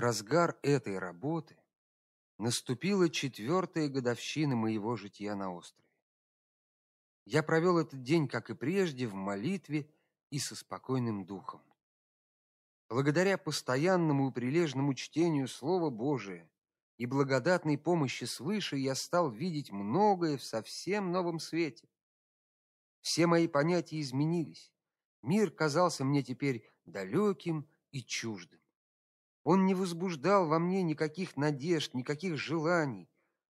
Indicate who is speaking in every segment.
Speaker 1: разгар этой работы наступила четвертая годовщина моего жития на острове. Я провел этот день, как и прежде, в молитве и со спокойным духом. Благодаря постоянному и прилежному чтению слова Божия и благодатной помощи свыше я стал видеть многое в совсем новом свете. Все мои понятия изменились. Мир казался мне теперь далеким и чуждым. Он не возбуждал во мне никаких надежд, никаких желаний.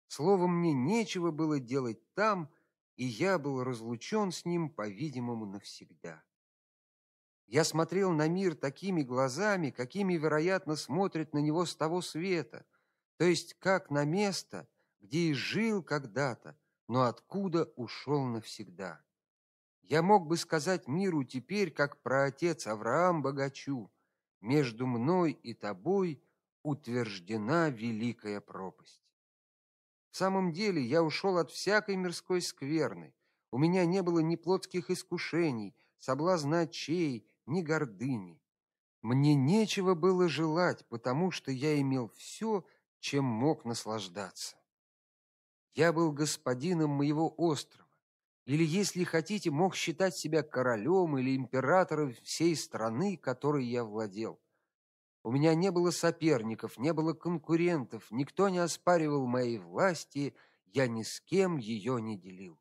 Speaker 1: Словом, мне нечего было делать там, и я был разлучен с ним, по-видимому, навсегда. Я смотрел на мир такими глазами, какими, вероятно, смотрят на него с того света, то есть как на место, где и жил когда-то, но откуда ушел навсегда. Я мог бы сказать миру теперь, как про отец Авраам богачу: между мной и тобой утверждена великая пропасть. В самом деле, я ушел от всякой мирской скверны. У меня не было ни плотских искушений, соблазна очей, ни гордыни. Мне нечего было желать, потому что я имел все, чем мог наслаждаться. Я был господином моего острова, или, если хотите, мог считать себя королем или императором всей страны, которой я владел. У меня не было соперников, не было конкурентов, никто не оспаривал моей власти, я ни с кем ее не делил.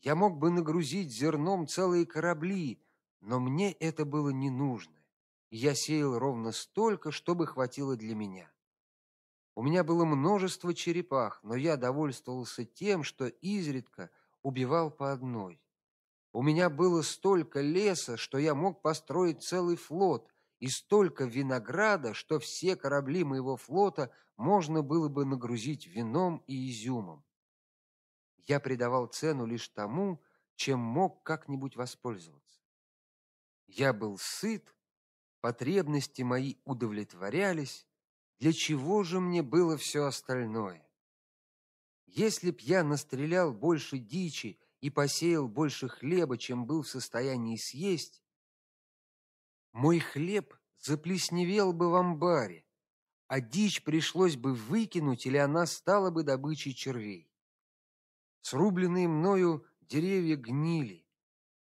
Speaker 1: Я мог бы нагрузить зерном целые корабли, но мне это было не нужно. Я сеял ровно столько, чтобы хватило для меня. У меня было множество черепах, но я довольствовался тем, что изредка – убивал по одной. У меня было столько леса, что я мог построить целый флот, и столько винограда, что все корабли моего флота можно было бы нагрузить вином и изюмом. Я придавал цену лишь тому, чем мог как-нибудь воспользоваться. Я был сыт, потребности мои удовлетворялись, для чего же мне было все остальное? Если б я настрелял больше дичи и посеял больше хлеба, чем был в состоянии съесть, мой хлеб заплесневел бы в амбаре, а дичь пришлось бы выкинуть, или она стала бы добычей червей. Срубленные мною деревья гнили.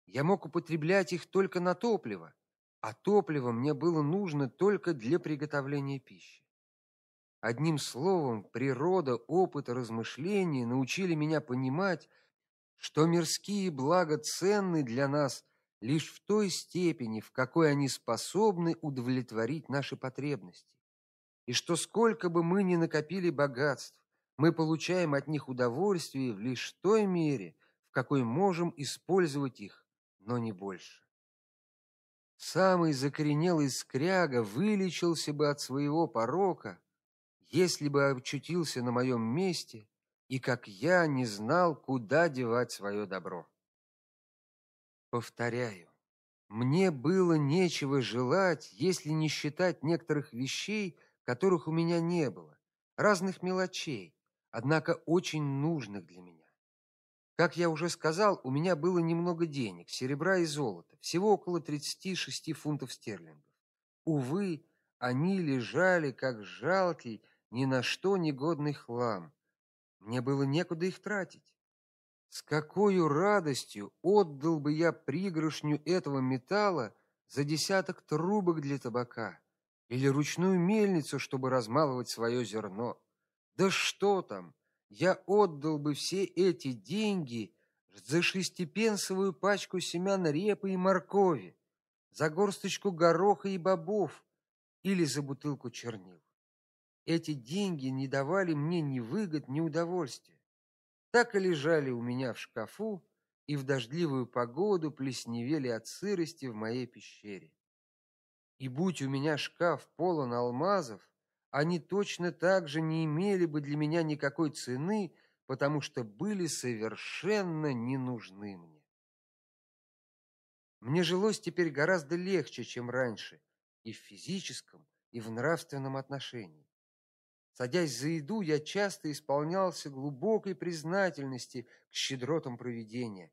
Speaker 1: Я мог употреблять их только на топливо, а топливо мне было нужно только для приготовления пищи. Одним словом, природа, опыт, размышления научили меня понимать, что мирские блага ценны для нас лишь в той степени, в какой они способны удовлетворить наши потребности, и что сколько бы мы ни накопили богатств, мы получаем от них удовольствие в лишь той мере, в какой можем использовать их, но не больше. Самый закоренелый скряга вылечился бы от своего порока, если бы очутился на моем месте и как я не знал, куда девать свое добро. Повторяю, мне было нечего желать, если не считать некоторых вещей, которых у меня не было, разных мелочей, однако очень нужных для меня. Как я уже сказал, у меня было немного денег, серебра и золота, всего около 36 фунтов стерлингов. Увы, они лежали как жалкий ни на что негодный хлам. Мне было некуда их тратить. С какой радостью отдал бы я пригоршню этого металла за десяток трубок для табака или ручную мельницу, чтобы размалывать свое зерно. Да что там? Я отдал бы все эти деньги за шестипенсовую пачку семян репы и моркови, за горсточку гороха и бобов или за бутылку чернил. Эти деньги не давали мне ни выгод, ни удовольствия. Так и лежали у меня в шкафу, и в дождливую погоду плесневели от сырости в моей пещере. И будь у меня шкаф полон алмазов, они точно так же не имели бы для меня никакой цены, потому что были совершенно не нужны мне. Мне жилось теперь гораздо легче, чем раньше, и в физическом, и в нравственном отношении. Садясь за еду, я часто исполнялся глубокой признательности к щедротам провидения,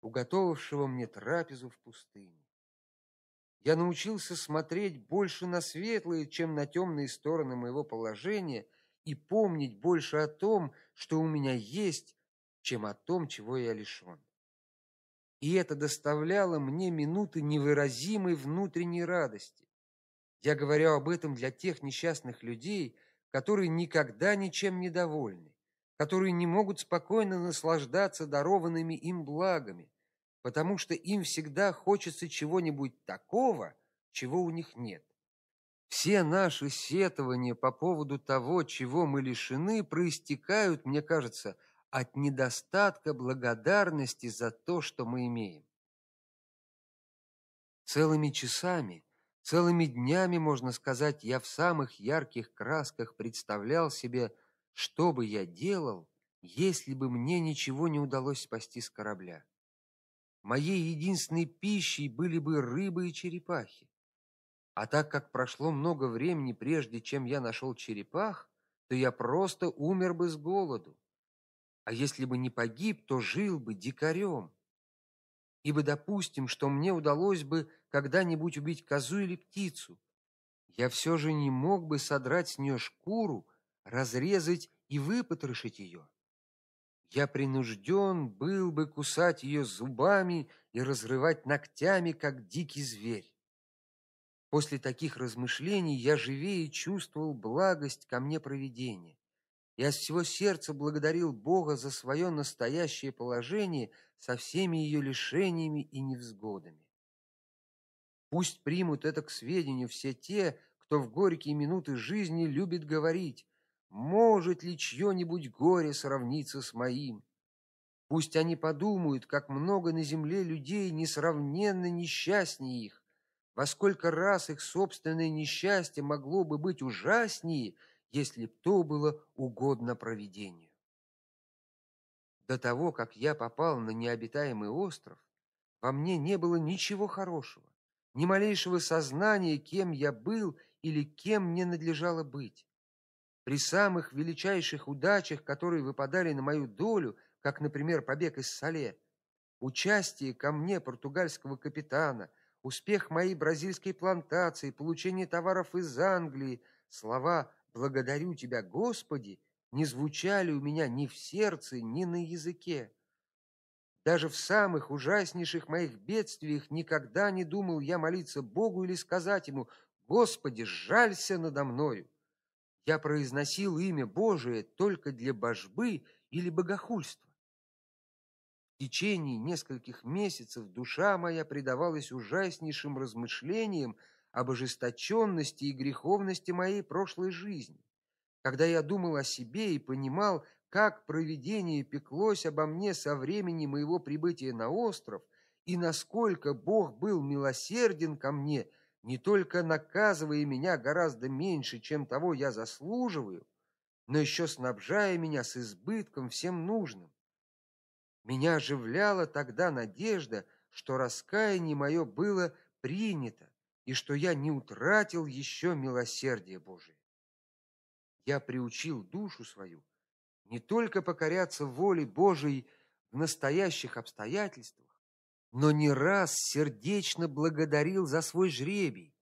Speaker 1: уготовившего мне трапезу в пустыне. Я научился смотреть больше на светлые, чем на темные стороны моего положения и помнить больше о том, что у меня есть, чем о том, чего я лишён. И это доставляло мне минуты невыразимой внутренней радости. Я говорю об этом для тех несчастных людей, которые никогда ничем не довольны, которые не могут спокойно наслаждаться дарованными им благами, потому что им всегда хочется чего-нибудь такого, чего у них нет. Все наши сетования по поводу того, чего мы лишены, проистекают, мне кажется, от недостатка благодарности за то, что мы имеем. Целыми часами Целыми днями, можно сказать, я в самых ярких красках представлял себе, что бы я делал, если бы мне ничего не удалось спасти с корабля. Моей единственной пищей были бы рыбы и черепахи. А так как прошло много времени прежде, чем я нашел черепах, то я просто умер бы с голоду. А если бы не погиб, то жил бы дикарем. Ибо допустим, что мне удалось бы когда-нибудь убить козу или птицу, я все же не мог бы содрать с нее шкуру, разрезать и выпотрошить ее. Я принужден был бы кусать ее зубами и разрывать ногтями, как дикий зверь. После таких размышлений я живее чувствовал благость ко мне провидения. Я с всего сердца благодарил Бога за свое настоящее положение со всеми ее лишениями и невзгодами. Пусть примут это к сведению все те, кто в горькие минуты жизни любит говорить: может ли чьё-нибудь горе сравниться с моим? Пусть они подумают, как много на земле людей несравненно несчастнее их, во сколько раз их собственное несчастье могло бы быть ужаснее, если б то было угодно провидению. До того, как я попал на необитаемый остров, во мне не было ничего хорошего ни малейшего сознания, кем я был или кем мне надлежало быть. При самых величайших удачах, которые выпадали на мою долю, как, например, побег из Сале, участие ко мне португальского капитана, успех моей бразильской плантации, получение товаров из Англии, слова «благодарю тебя, Господи» не звучали у меня ни в сердце, ни на языке. Даже в самых ужаснейших моих бедствиях никогда не думал я молиться Богу или сказать ему: "Господи, жалься надо мною". Я произносил имя Божие только для божбы или богохульства. В течение нескольких месяцев душа моя предавалась ужаснейшим размышлениям об ожесточенности и греховности моей прошлой жизни. Когда я думал о себе и понимал, как провидение пеклось обо мне со времени моего прибытия на остров и насколько Бог был милосерден ко мне, не только наказывая меня гораздо меньше, чем того я заслуживаю, но еще снабжая меня с избытком всем нужным. Меня оживляла тогда надежда, что раскаяние мое было принято и что я не утратил еще милосердия Божия. Я приучил душу свою не только покоряться воле Божией в настоящих обстоятельствах, но не раз сердечно благодарил за свой жребий,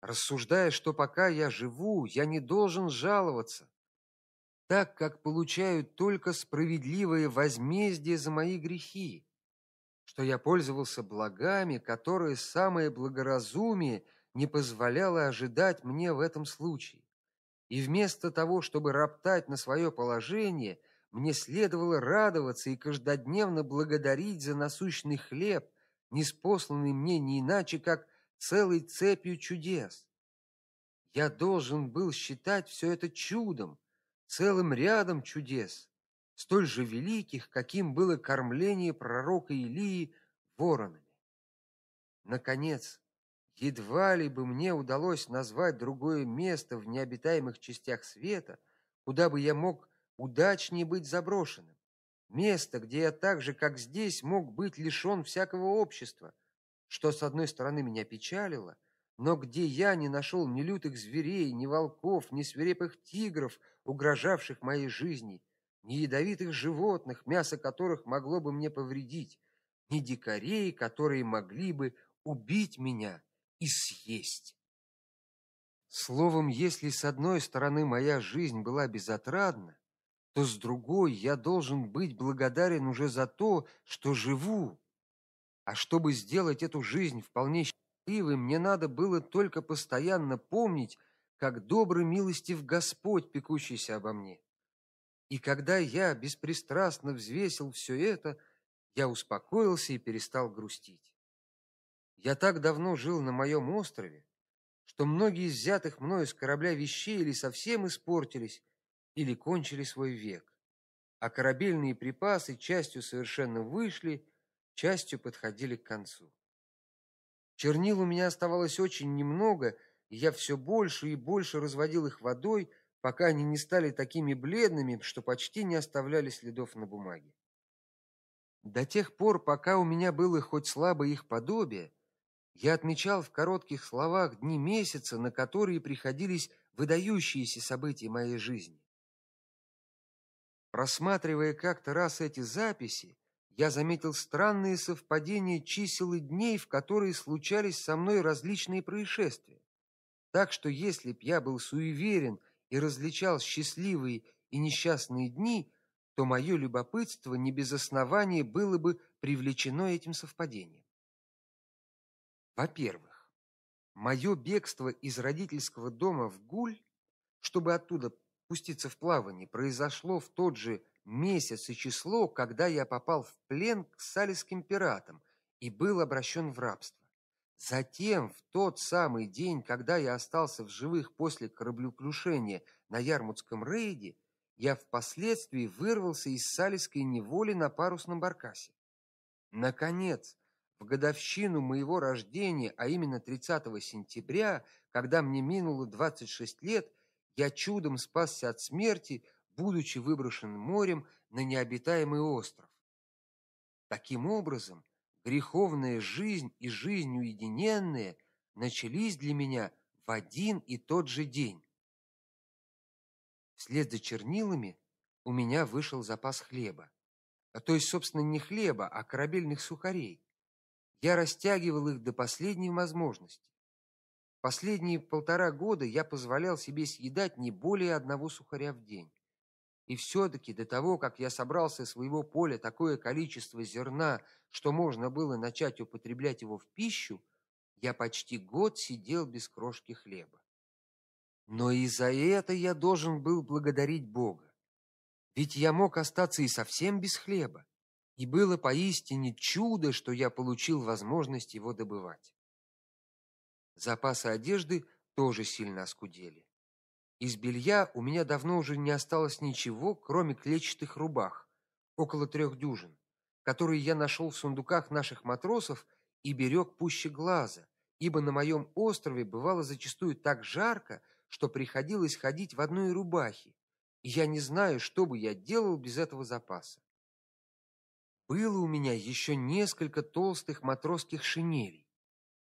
Speaker 1: рассуждая, что пока я живу, я не должен жаловаться, так как получаю только справедливое возмездие за мои грехи, что я пользовался благами, которые самое благоразумие не позволяло ожидать мне в этом случае. И вместо того, чтобы роптать на свое положение, мне следовало радоваться и каждодневно благодарить за насущный хлеб, неспосланный мне не иначе как целой цепью чудес. Я должен был считать все это чудом, целым рядом чудес, столь же великих, каким было кормление пророка Илии воронами. Наконец, Едва ли бы мне удалось назвать другое место в необитаемых частях света, куда бы я мог удачнее быть заброшенным. Место, где я так же, как здесь, мог быть лишён всякого общества, что с одной стороны меня печалило, но где я не нашел ни лютых зверей, ни волков, ни свирепых тигров, угрожавших моей жизни, ни ядовитых животных, мясо которых могло бы мне повредить, ни дикарей, которые могли бы убить меня и съесть. Словом, если с одной стороны моя жизнь была безотрадна, то с другой я должен быть благодарен уже за то, что живу. А чтобы сделать эту жизнь вполне счастливой, мне надо было только постоянно помнить, как добрый милостив Господь, пекущийся обо мне. И когда я беспристрастно взвесил все это, я успокоился и перестал грустить. Я так давно жил на моем острове, что многие из взятых мною с корабля вещей или совсем испортились, или кончили свой век. А корабельные припасы частью совершенно вышли, частью подходили к концу. Чернил у меня оставалось очень немного, и я все больше и больше разводил их водой, пока они не стали такими бледными, что почти не оставляли следов на бумаге. До тех пор, пока у меня было хоть слабое их подобие, я отмечал в коротких словах дни месяца, на которые приходились выдающиеся события моей жизни. Просматривая как-то раз эти записи, я заметил странные совпадения чисел и дней, в которые случались со мной различные происшествия. Так что если б я был суеверен и различал счастливые и несчастные дни, то мое любопытство не без основания было бы привлечено этим совпадением. Во-первых, мое бегство из родительского дома в Гуль, чтобы оттуда пуститься в плавание, произошло в тот же месяц и число, когда я попал в плен к салиским пиратам и был обращен в рабство. Затем, в тот самый день, когда я остался в живых после кораблекрушения на Ярмутском рейде, я впоследствии вырвался из салиской неволи на парусном баркасе. Наконец, в годовщину моего рождения, а именно 30 сентября, когда мне минуло 26 лет, я чудом спасся от смерти, будучи выброшенным морем на необитаемый остров. Таким образом, греховная жизнь и жизнь уединенная начались для меня в один и тот же день. Вслед за чернилами у меня вышел запас хлеба. А то есть, собственно, не хлеба, а корабельных сухарей. Я растягивал их до последней возможности. Последние полтора года я позволял себе съедать не более одного сухаря в день. И все таки до того, как я собрался со своего поля такое количество зерна, что можно было начать употреблять его в пищу, я почти год сидел без крошки хлеба. Но и за это я должен был благодарить Бога. Ведь я мог остаться и совсем без хлеба и было поистине чудо, что я получил возможность его добывать. Запасы одежды тоже сильно оскудели. Из белья у меня давно уже не осталось ничего, кроме клетчатых рубах, около трех дюжин, которые я нашел в сундуках наших матросов и берег пуще глаза, ибо на моем острове бывало зачастую так жарко, что приходилось ходить в одной рубахе. И я не знаю, что бы я делал без этого запаса. Было у меня еще несколько толстых матросских шинелей.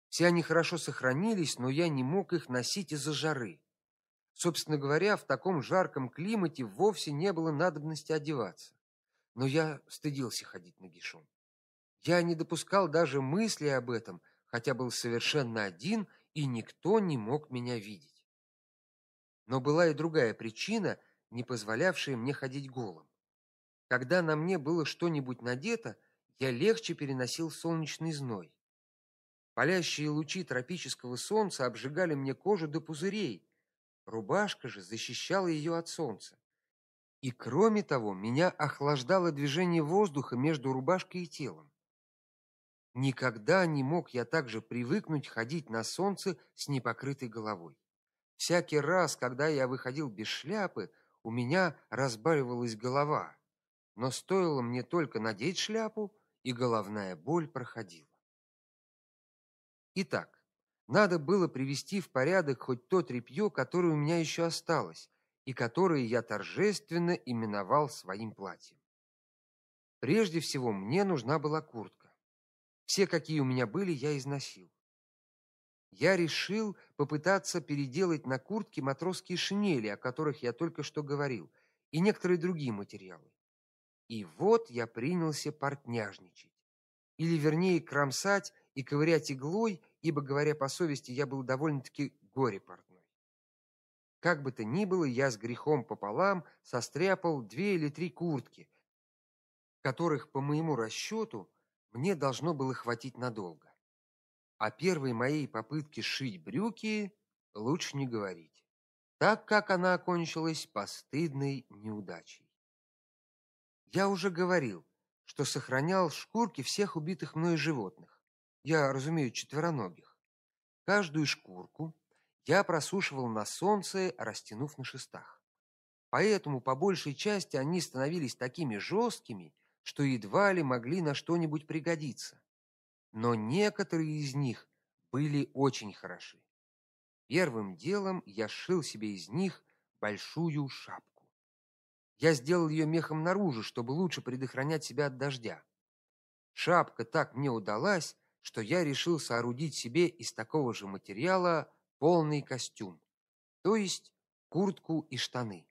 Speaker 1: Все они хорошо сохранились, но я не мог их носить из-за жары. Собственно говоря, в таком жарком климате вовсе не было надобности одеваться. Но я стыдился ходить нагишом. Я не допускал даже мысли об этом, хотя был совершенно один, и никто не мог меня видеть. Но была и другая причина, не позволявшая мне ходить голым. Когда на мне было что-нибудь надето, я легче переносил солнечный зной. Палящие лучи тропического солнца обжигали мне кожу до пузырей. Рубашка же защищала ее от солнца. И кроме того, меня охлаждало движение воздуха между рубашкой и телом. Никогда не мог я также привыкнуть ходить на солнце с непокрытой головой. Всякий раз, когда я выходил без шляпы, у меня разбаливалась голова но стоило мне только надеть шляпу, и головная боль проходила. Итак, надо было привести в порядок хоть то тряпье, которое у меня еще осталось, и которое я торжественно именовал своим платьем. Прежде всего, мне нужна была куртка. Все, какие у меня были, я износил. Я решил попытаться переделать на куртке матросские шинели, о которых я только что говорил, и некоторые другие материалы. И вот я принялся партняжничать. Или вернее, кромсать и ковырять иглой, ибо говоря по совести, я был довольно-таки горе портной. Как бы то ни было, я с грехом пополам состряпал две или три куртки, которых, по моему расчёту мне должно было хватить надолго. А первой моей попытки шить брюки лучше не говорить, так как она окончилась постыдной неудачей. Я уже говорил, что сохранял шкурки всех убитых мной животных. Я, разумею, четвероногих. Каждую шкурку я просушивал на солнце, растянув на шестах. Поэтому по большей части они становились такими жесткими, что едва ли могли на что-нибудь пригодиться. Но некоторые из них были очень хороши. Первым делом я сшил себе из них большую шапку. Я сделал ее мехом наружу, чтобы лучше предохранять себя от дождя. Шапка так мне удалась, что я решил соорудить себе из такого же материала полный костюм, то есть куртку и штаны.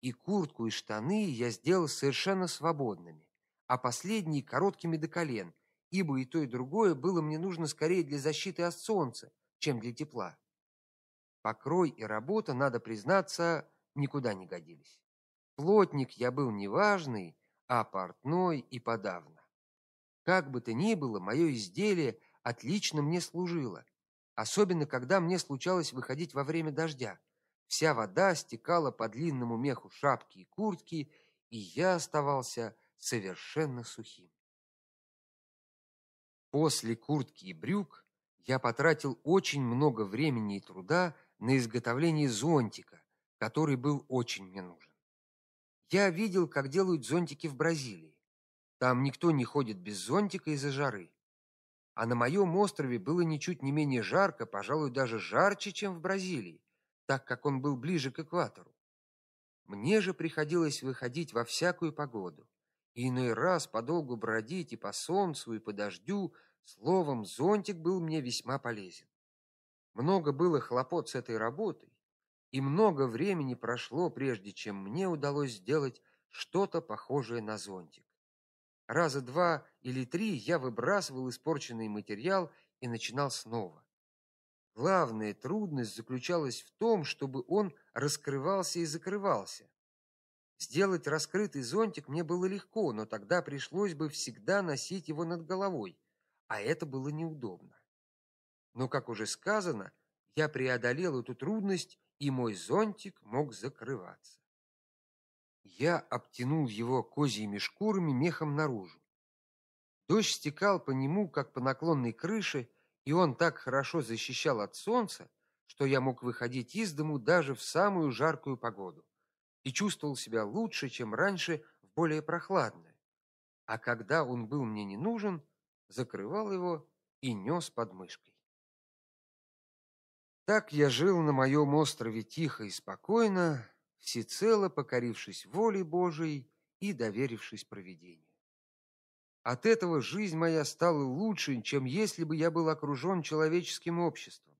Speaker 1: И куртку, и штаны я сделал совершенно свободными, а последние короткими до колен, ибо и то, и другое было мне нужно скорее для защиты от солнца, чем для тепла. Покрой и работа, надо признаться, никуда не годились. Плотник я был неважный, а портной и подавно. Как бы то ни было, моё изделие отлично мне служило, особенно когда мне случалось выходить во время дождя. Вся вода стекала по длинному меху шапки и куртки, и я оставался совершенно сухим. После куртки и брюк я потратил очень много времени и труда на изготовление зонтика, который был очень мне нужен. Я видел, как делают зонтики в Бразилии. Там никто не ходит без зонтика из-за жары. А на моем острове было ничуть не менее жарко, пожалуй, даже жарче, чем в Бразилии, так как он был ближе к экватору. Мне же приходилось выходить во всякую погоду, и иной раз подолгу бродить и по солнцу, и по дождю, словом, зонтик был мне весьма полезен. Много было хлопот с этой работой, и много времени прошло, прежде чем мне удалось сделать что-то похожее на зонтик. Раза два или три я выбрасывал испорченный материал и начинал снова. Главная трудность заключалась в том, чтобы он раскрывался и закрывался. Сделать раскрытый зонтик мне было легко, но тогда пришлось бы всегда носить его над головой, а это было неудобно. Но, как уже сказано, я преодолел эту трудность и мой зонтик мог закрываться. Я обтянул его козьими шкурами мехом наружу. Дождь стекал по нему, как по наклонной крыше, и он так хорошо защищал от солнца, что я мог выходить из дому даже в самую жаркую погоду и чувствовал себя лучше, чем раньше, в более прохладное. А когда он был мне не нужен, закрывал его и нес под мышкой. Так я жил на моем острове тихо и спокойно, всецело покорившись воле Божией и доверившись провидению. От этого жизнь моя стала лучше, чем если бы я был окружён человеческим обществом.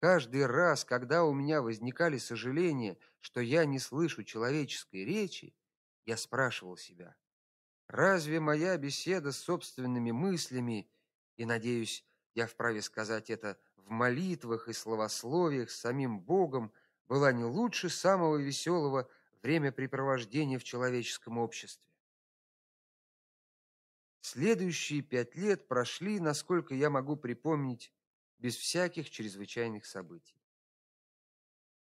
Speaker 1: Каждый раз, когда у меня возникали сожаления, что я не слышу человеческой речи, я спрашивал себя: разве моя беседа с собственными мыслями, и надеюсь, я вправе сказать это в молитвах и словословиях с самим Богом была не лучше самого веселого времяпрепровождения в человеческом обществе. Следующие пять лет прошли, насколько я могу припомнить, без всяких чрезвычайных событий.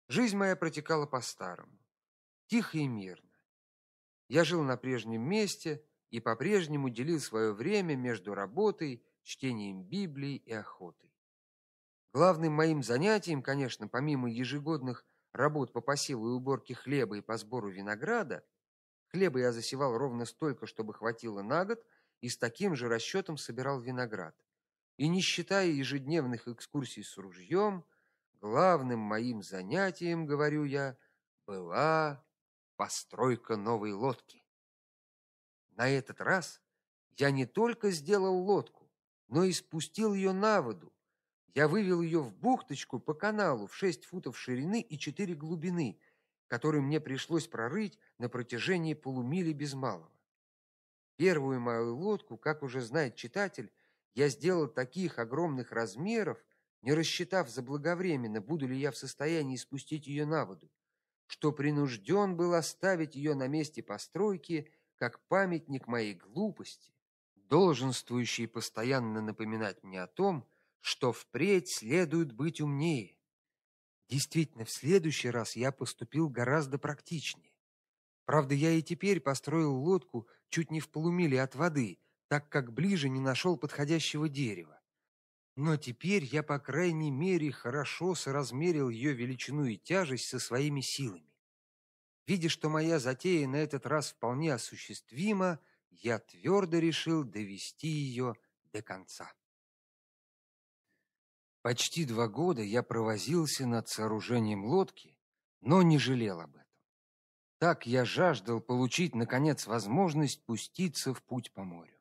Speaker 1: Жизнь моя протекала по-старому, тихо и мирно. Я жил на прежнем месте и по-прежнему делил свое время между работой, чтением Библии и охотой. Главным моим занятием, конечно, помимо ежегодных работ по посеву и уборке хлеба и по сбору винограда, хлеба я засевал ровно столько, чтобы хватило на год, и с таким же расчетом собирал виноград. И не считая ежедневных экскурсий с ружьем, главным моим занятием, говорю я, была постройка новой лодки. На этот раз я не только сделал лодку, но и спустил ее на воду, я вывел ее в бухточку по каналу в 6 футов ширины и 4 глубины, который мне пришлось прорыть на протяжении полумили без малого. Первую мою лодку, как уже знает читатель, я сделал таких огромных размеров, не рассчитав заблаговременно, буду ли я в состоянии спустить ее на воду, что принужден был оставить ее на месте постройки как памятник моей глупости, долженствующий постоянно напоминать мне о том, что впредь следует быть умнее. Действительно, в следующий раз я поступил гораздо практичнее. Правда, я и теперь построил лодку чуть не в полумиле от воды, так как ближе не нашел подходящего дерева. Но теперь я, по крайней мере, хорошо соразмерил ее величину и тяжесть со своими силами. Видя, что моя затея на этот раз вполне осуществима, я твердо решил довести ее до конца. Почти два года я провозился над сооружением лодки, но не жалел об этом. Так я жаждал получить наконец возможность пуститься в путь по морю.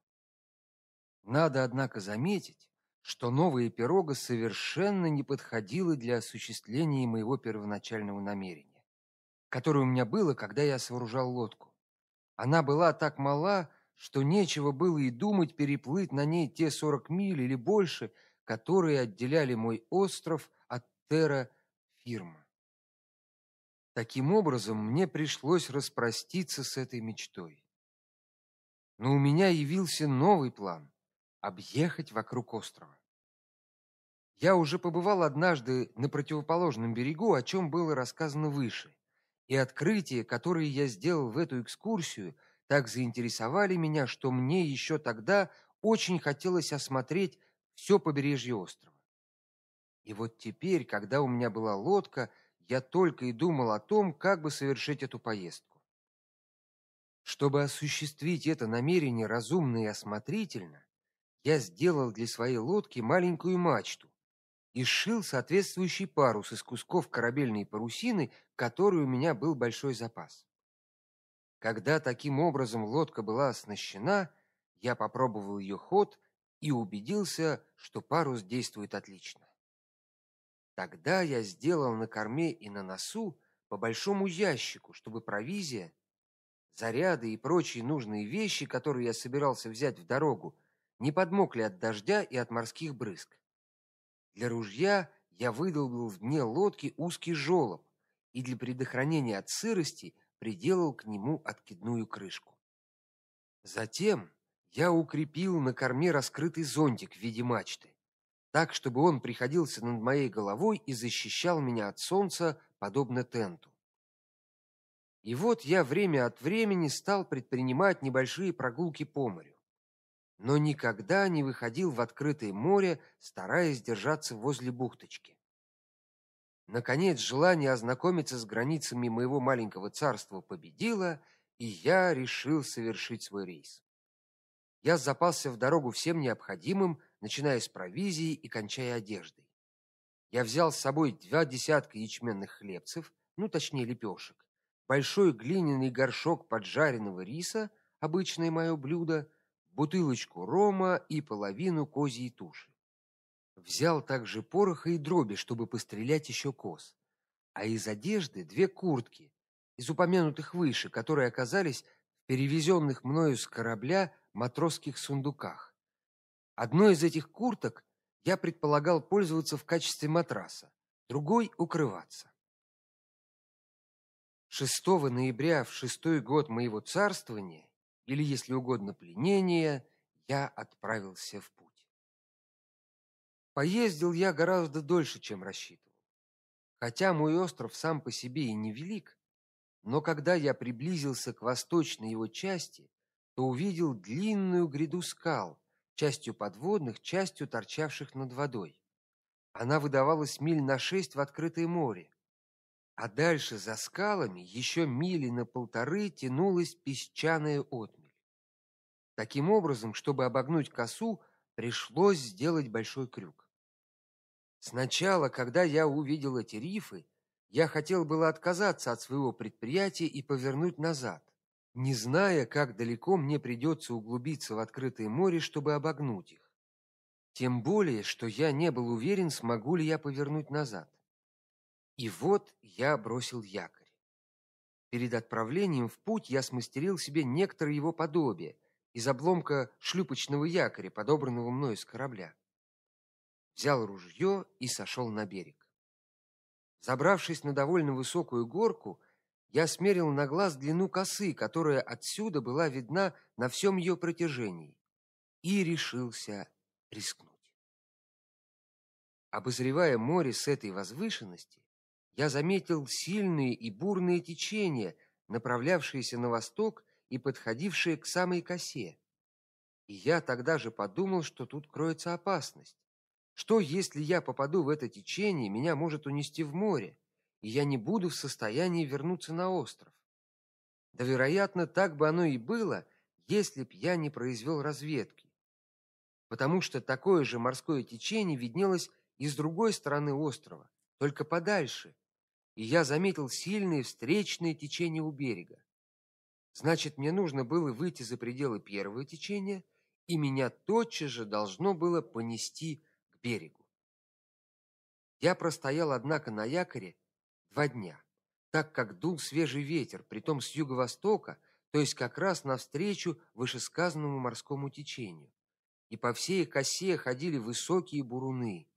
Speaker 1: Надо однако заметить, что новая пирога совершенно не подходила для осуществления моего первоначального намерения, которое у меня было, когда я сооружал лодку. Она была так мала, что нечего было и думать переплыть на ней те сорок миль или больше, которые отделяли мой остров от Терра Фирма. Таким образом, мне пришлось распроститься с этой мечтой. Но у меня явился новый план объехать вокруг острова. Я уже побывал однажды на противоположном берегу, о чем было рассказано выше, и открытия, которые я сделал в эту экскурсию, так заинтересовали меня, что мне еще тогда очень хотелось осмотреть все побережье острова. И вот теперь, когда у меня была лодка, я только и думал о том, как бы совершить эту поездку. Чтобы осуществить это намерение разумно и осмотрительно, я сделал для своей лодки маленькую мачту и сшил соответствующий парус из кусков корабельной парусины, которой у меня был большой запас. Когда таким образом лодка была оснащена, я попробовал ее ход и убедился, что парус действует отлично. Тогда я сделал на корме и на носу по большому ящику, чтобы провизия, заряды и прочие нужные вещи, которые я собирался взять в дорогу, не подмокли от дождя и от морских брызг. Для ружья я выдолбил в дне лодки узкий желоб и для предохранения от сырости приделал к нему откидную крышку. Затем я укрепил на корме раскрытый зонтик в виде мачты, так чтобы он приходился над моей головой и защищал меня от солнца, подобно тенту. И вот я время от времени стал предпринимать небольшие прогулки по морю, но никогда не выходил в открытое море, стараясь держаться возле бухточки. Наконец желание ознакомиться с границами моего маленького царства победило, и я решил совершить свой рейс я запасся в дорогу всем необходимым, начиная с провизии и кончая одеждой. Я взял с собой два десятка ячменных хлебцев, ну точнее лепешек, большой глиняный горшок поджаренного риса, обычное мое блюдо, бутылочку рома и половину козьей туши. Взял также пороха и дроби, чтобы пострелять еще коз. А из одежды две куртки из упомянутых выше, которые оказались в перевезенных мною с корабля матросских сундуках. Одной из этих курток я предполагал пользоваться в качестве матраса, другой укрываться. 6 ноября в шестой год моего царствования, или если угодно пленения, я отправился в путь. Поездил я гораздо дольше, чем рассчитывал. Хотя мой остров сам по себе и невелик, но когда я приблизился к восточной его части, то увидел длинную гряду скал, частью подводных, частью торчавших над водой. Она выдавалась миль на шесть в открытое море. А дальше за скалами еще мили на полторы тянулась песчаная отмель. Таким образом, чтобы обогнуть косу, пришлось сделать большой крюк. Сначала, когда я увидел эти рифы, я хотел было отказаться от своего предприятия и повернуть назад не зная, как далеко мне придется углубиться в открытое море, чтобы обогнуть их. Тем более, что я не был уверен, смогу ли я повернуть назад. И вот я бросил якорь. Перед отправлением в путь я смастерил себе некоторое его подобие из обломка шлюпочного якоря, подобранного мною с корабля. Взял ружье и сошел на берег. Забравшись на довольно высокую горку, я смерил на глаз длину косы, которая отсюда была видна на всем ее протяжении, и решился рискнуть. Обозревая море с этой возвышенности, я заметил сильные и бурные течения, направлявшиеся на восток и подходившие к самой косе. И я тогда же подумал, что тут кроется опасность. Что если я попаду в это течение, меня может унести в море? и я не буду в состоянии вернуться на остров. Да, вероятно, так бы оно и было, если б я не произвел разведки. Потому что такое же морское течение виднелось и с другой стороны острова, только подальше, и я заметил сильные встречные течения у берега. Значит, мне нужно было выйти за пределы первого течения, и меня тотчас же должно было понести к берегу. Я простоял однако на якоре два дня, так как дул свежий ветер, притом с юго-востока, то есть как раз навстречу вышесказанному морскому течению. И по всей косе ходили высокие буруны.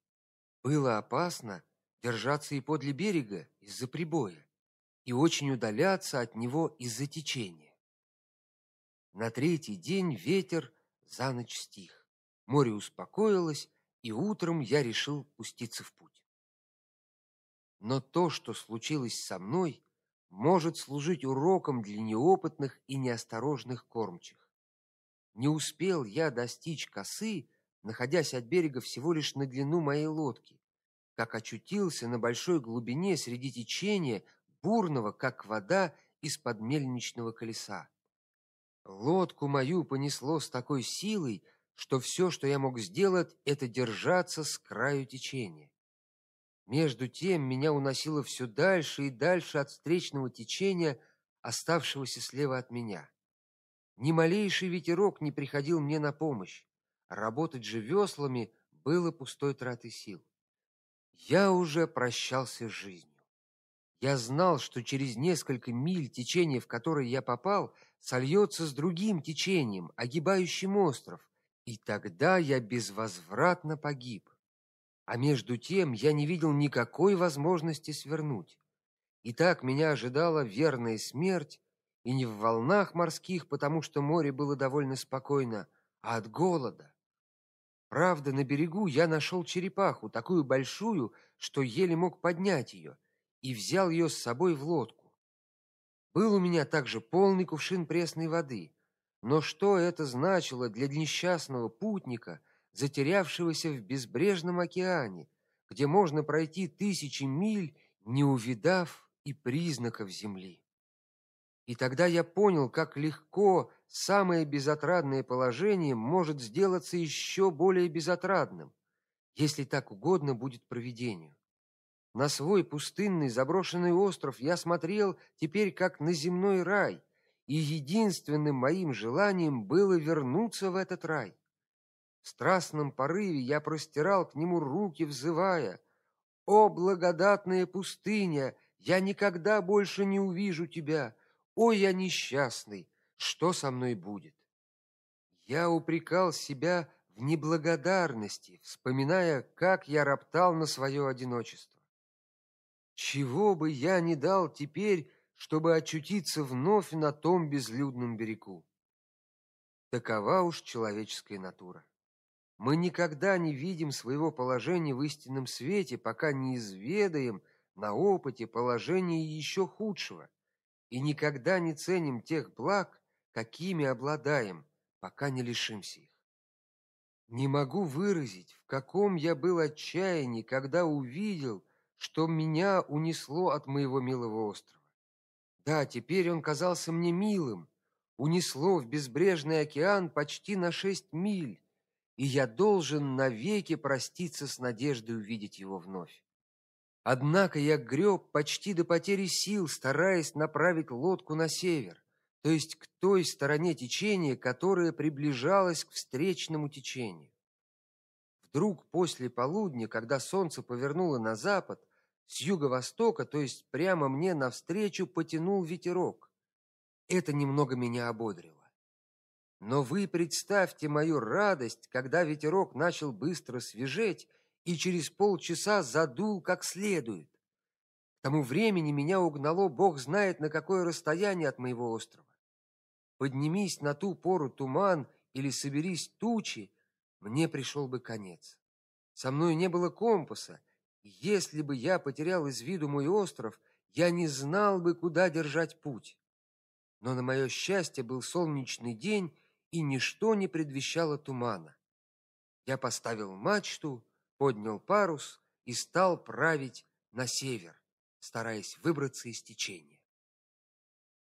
Speaker 1: Было опасно держаться и подле берега из-за прибоя, и очень удаляться от него из-за течения. На третий день ветер за ночь стих. Море успокоилось, и утром я решил пуститься в путь но то, что случилось со мной, может служить уроком для неопытных и неосторожных кормчих. Не успел я достичь косы, находясь от берега всего лишь на длину моей лодки, как очутился на большой глубине среди течения, бурного, как вода, из-под мельничного колеса. Лодку мою понесло с такой силой, что все, что я мог сделать, это держаться с краю течения. Между тем меня уносило все дальше и дальше от встречного течения, оставшегося слева от меня. Ни малейший ветерок не приходил мне на помощь. Работать же веслами было пустой тратой сил. Я уже прощался с жизнью. Я знал, что через несколько миль течение, в которое я попал, сольется с другим течением, огибающим остров, и тогда я безвозвратно погиб. А между тем я не видел никакой возможности свернуть. И так меня ожидала верная смерть, и не в волнах морских, потому что море было довольно спокойно, а от голода. Правда, на берегу я нашел черепаху, такую большую, что еле мог поднять ее, и взял ее с собой в лодку. Был у меня также полный кувшин пресной воды, но что это значило для несчастного путника, затерявшегося в безбрежном океане, где можно пройти тысячи миль, не увидав и признаков земли. И тогда я понял, как легко самое безотрадное положение может сделаться еще более безотрадным, если так угодно будет провидению. На свой пустынный заброшенный остров я смотрел теперь как на земной рай, и единственным моим желанием было вернуться в этот рай. В страстном порыве я простирал к нему руки, взывая: "О благодатная пустыня, я никогда больше не увижу тебя. О, я несчастный, что со мной будет?" Я упрекал себя в неблагодарности, вспоминая, как я роптал на свое одиночество. Чего бы я не дал теперь, чтобы очутиться вновь на том безлюдном берегу. Такова уж человеческая натура. Мы никогда не видим своего положения в истинном свете, пока не изведаем на опыте положения еще худшего, и никогда не ценим тех благ, какими обладаем, пока не лишимся их. Не могу выразить, в каком я был отчаянии, когда увидел, что меня унесло от моего милого острова. Да, теперь он казался мне милым. Унесло в безбрежный океан почти на шесть миль и я должен навеки проститься с надеждой увидеть его вновь. Однако я грёб почти до потери сил, стараясь направить лодку на север, то есть к той стороне течения, которая приближалась к встречному течению. Вдруг после полудня, когда солнце повернуло на запад, с юго-востока, то есть прямо мне навстречу потянул ветерок. Это немного меня ободрило. Но вы представьте мою радость, когда ветерок начал быстро свежеть и через полчаса задул как следует. К тому времени меня угнало бог знает на какое расстояние от моего острова. Поднимись на ту пору туман или соберись тучи, мне пришел бы конец. Со мной не было компаса, и если бы я потерял из виду мой остров, я не знал бы, куда держать путь. Но на моё счастье был солнечный день, и ничто не предвещало тумана. Я поставил мачту, поднял парус и стал править на север, стараясь выбраться из течения.